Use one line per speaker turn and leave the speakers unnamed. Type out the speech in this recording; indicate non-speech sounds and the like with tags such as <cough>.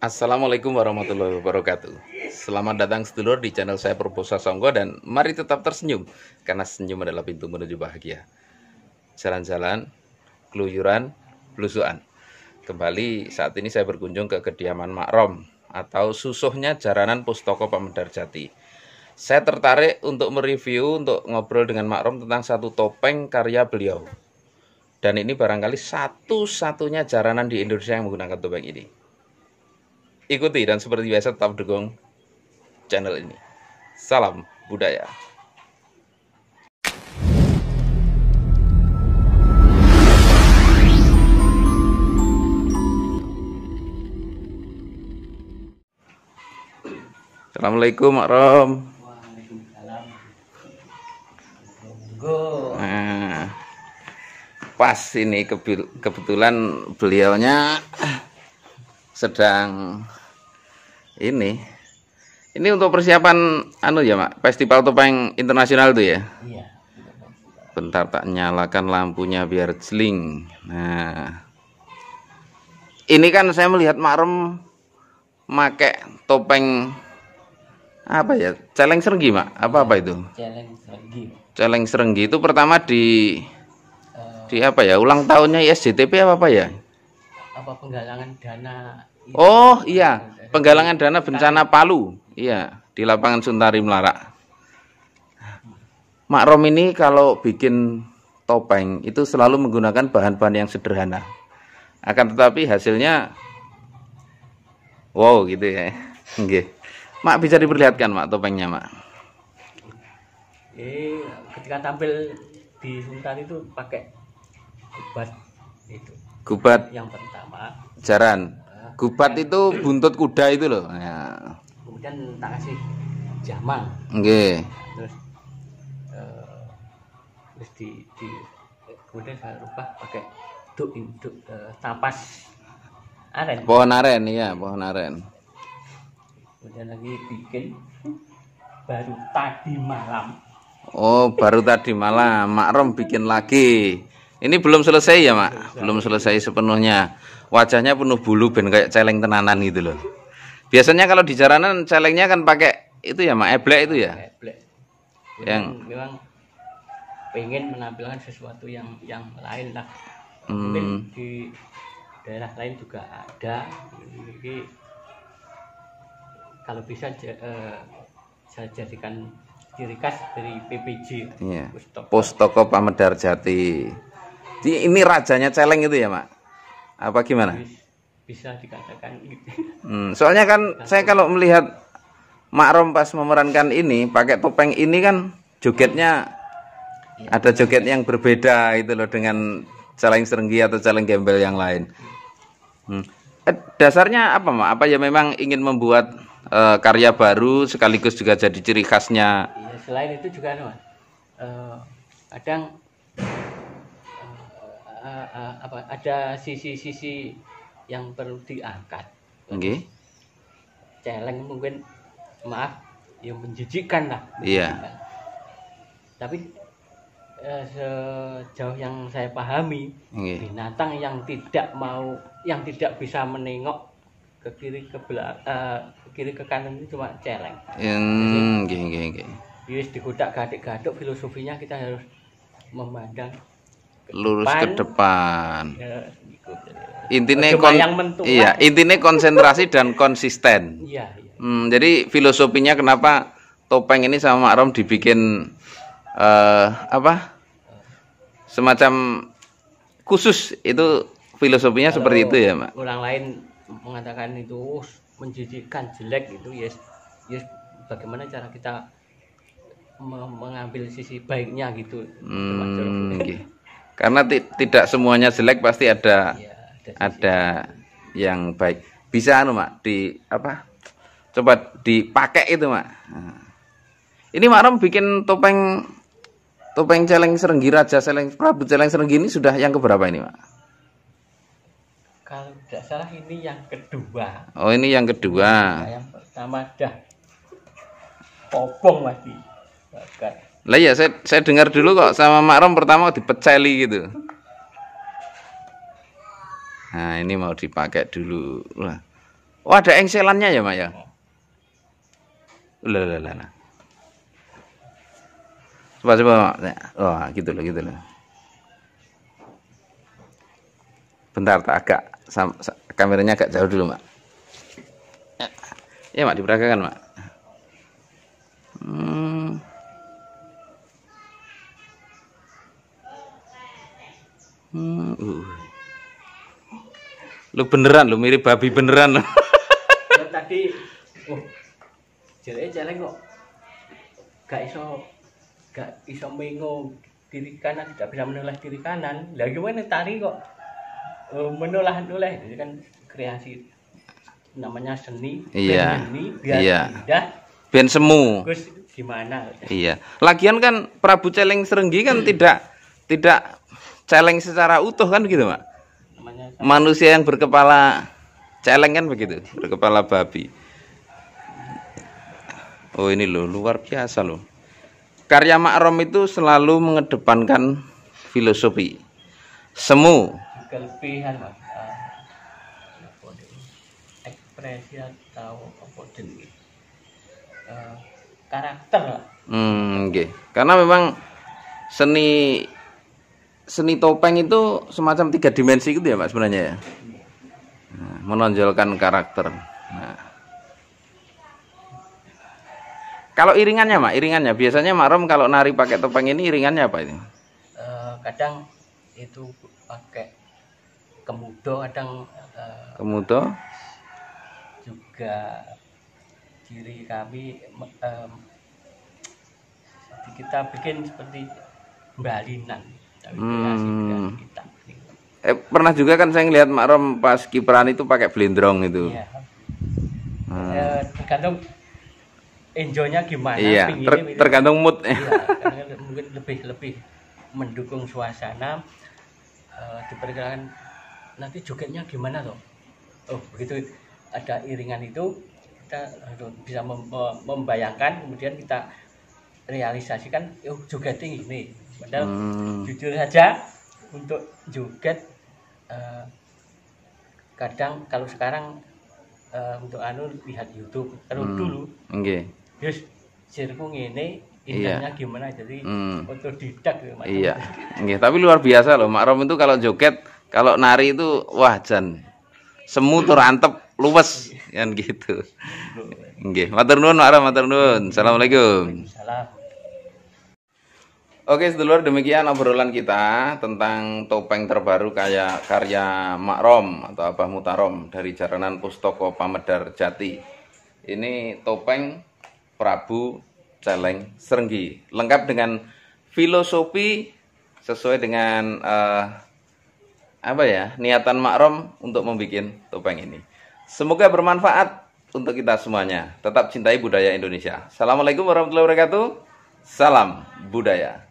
Assalamualaikum warahmatullahi wabarakatuh Selamat datang sedulur di channel saya Proposal Songgo Dan mari tetap tersenyum Karena senyum adalah pintu menuju bahagia Jalan-jalan, keluyuran, pelusuan. Kembali saat ini saya berkunjung ke kediaman Mak Rom Atau susuhnya jaranan Pustoko Pak Mendarjati. Saya tertarik untuk mereview, untuk ngobrol dengan Mak Rom Tentang satu topeng karya beliau Dan ini barangkali satu-satunya jaranan di Indonesia yang menggunakan topeng ini Ikuti dan seperti biasa tetap dukung channel ini. Salam budaya. Assalamualaikum Mak Rom. Nah, pas ini kebetulan beliaunya sedang ini ini untuk persiapan anu ya mak festival topeng internasional tuh ya iya. bentar tak nyalakan lampunya biar celing. nah ini kan saya melihat makrem make topeng apa ya celeng sergi mak apa apa itu
celeng sergi.
celeng serenggi itu pertama di eh, di apa ya ulang tahunnya ISJTP apa apa ya
apa penggalangan dana
Iya. Oh iya. iya, penggalangan dana bencana Palu. Iya, di lapangan Suntari Melarak. Mak Rom ini kalau bikin topeng itu selalu menggunakan bahan-bahan yang sederhana. Akan tetapi hasilnya wow gitu ya. Oke. Mak bisa diperlihatkan Mak topengnya Mak.
Eh, ketika tampil di Suntari itu pakai kubat itu.
kubat yang pertama. Jaran. Gubat itu buntut kuda itu loh. Ya.
Kemudian tak kasih jamang. Okay. Terus uh, terus di, di kemudian saya rubah pakai duk induk uh, eh, tapas aren. Pohon aren
iya, pohon aren.
Kemudian lagi bikin baru tadi malam.
Oh, baru tadi malam Mak Rom bikin lagi. Ini belum selesai ya, Mak? Belum selesai sepenuhnya. Wajahnya penuh bulu ben kayak celeng tenanan gitu loh. Biasanya kalau di jaranan celengnya kan pakai itu ya, Mak, eblek itu ya. Eblek. Yang
memang pengen menampilkan sesuatu yang yang lain lah. Hmm. Mungkin di daerah lain juga ada. Jadi kalau bisa eh, saya jadikan ciri khas dari PPJ. Iya.
Pustoko Pamedar Jati. Ini rajanya celeng itu ya, Mak? Apa gimana?
Bisa dikatakan gitu.
Hmm, soalnya kan saya kalau melihat Makrom pas memerankan ini pakai topeng ini kan jogetnya iya. ada joget yang berbeda itu loh dengan celeng serenggi atau celeng gembel yang lain. Hmm. Eh, dasarnya apa, Mak? Apa ya memang ingin membuat uh, karya baru sekaligus juga jadi ciri khasnya?
Ya, selain itu juga, Mak. Eh, kadang uh, apa ada sisi-sisi yang perlu diangkat. Oke. Okay. Celeng mungkin maaf yang menjijikkan lah. Iya. Yeah. Tapi uh, sejauh yang saya pahami, okay. binatang yang tidak mau yang tidak bisa menengok ke kiri ke belakang uh, eh, kiri ke kanan itu cuma celeng.
Yang nggih nggih
Yus ya gadik-gaduk filosofinya kita harus memandang lurus ke
depan
ya, gitu.
intinya kon iya intinya konsentrasi dan konsisten iya, iya. Hmm, jadi filosofinya kenapa topeng ini sama makrom dibikin uh, apa semacam khusus itu filosofinya Kalau seperti itu ya mak
orang lain mengatakan itu oh, menjijikan jelek itu ya, yes ya, yes bagaimana cara kita mengambil sisi baiknya gitu
hmm, karena tidak semuanya jelek pasti ada ya, ada yang baik. Bisa anu mak di apa? Coba dipakai itu mak. Nah. Ini Mak bikin topeng topeng celeng serenggi raja celeng Prabu celeng serenggi ini sudah yang keberapa ini Mak?
Kalau tidak salah ini yang kedua.
Oh ini yang kedua. yang
pertama dah popong
masih lah ya saya saya dengar dulu kok sama Makrom pertama dipeceli gitu. Nah, ini mau dipakai dulu. Lah. Oh, ada engselannya ya, Mak ya? Lah, lah, lah. Coba coba. Wah, oh, gitu loh, gitu loh. Bentar tak agak kameranya agak jauh dulu, Mak. Ya, Mak, diperagakan, Mak. Lu beneran lu mirip babi beneran. lu
<laughs> tadi oh. jalan kok. Gak iso gak iso mengo kiri kanan tidak bisa menoleh kiri kanan lagi gimana tari kok uh, eh, menoleh itu kan kreasi namanya seni iya seni biar iya. indah
ben semu
Terus, gimana
iya lagian kan Prabu Celeng Serenggi kan hmm. tidak tidak celeng secara utuh kan gitu mak manusia yang berkepala celeng kan begitu berkepala babi oh ini loh luar biasa loh karya Makrom itu selalu mengedepankan filosofi semu
kelebihan ah. ekspresi atau apa ah, karakter
hmm, okay. karena memang seni seni topeng itu semacam tiga dimensi gitu ya pak sebenarnya ya nah, menonjolkan karakter nah. kalau iringannya mak iringannya biasanya makrom kalau nari pakai topeng ini iringannya apa ini
eh, kadang itu pakai kemudo kadang eh, kemudo juga diri kami kita bikin seperti balinan
Ya, hmm. Eh, pernah juga kan saya ngelihat makrom pas kiperan itu pakai blendrong itu. Iya. Hmm. Ya,
tergantung enjoynya gimana. Iya. Ter tergantung mood. Iya, <laughs> mungkin lebih lebih mendukung suasana. Uh, diperkirakan nanti jogetnya gimana tuh Oh begitu ada iringan itu kita bisa mem membayangkan kemudian kita realisasikan oh, juga tinggi ini padahal hmm. jujur saja untuk joget uh, kadang kalau sekarang uh, untuk anu lihat YouTube kalau hmm. dulu okay. terus sirku ini iya. indahnya iya. gimana jadi hmm. otodidak ya, iya
Nggih, tapi luar biasa loh makrom itu kalau joget kalau nari itu wah jan semu terantep antep luwes iya. kan gitu Nggih, matur nuwun Pak matur nuwun. Assalamualaikum. Oke, sedulur demikian obrolan kita tentang topeng terbaru kayak karya Makrom atau Abah Mutarom dari Jaranan Pustoko Pamedar Jati. Ini topeng Prabu Celeng Serenggi, lengkap dengan filosofi sesuai dengan uh, apa ya niatan Makrom untuk membuat topeng ini. Semoga bermanfaat untuk kita semuanya. Tetap cintai budaya Indonesia. Assalamualaikum warahmatullahi wabarakatuh. Salam budaya.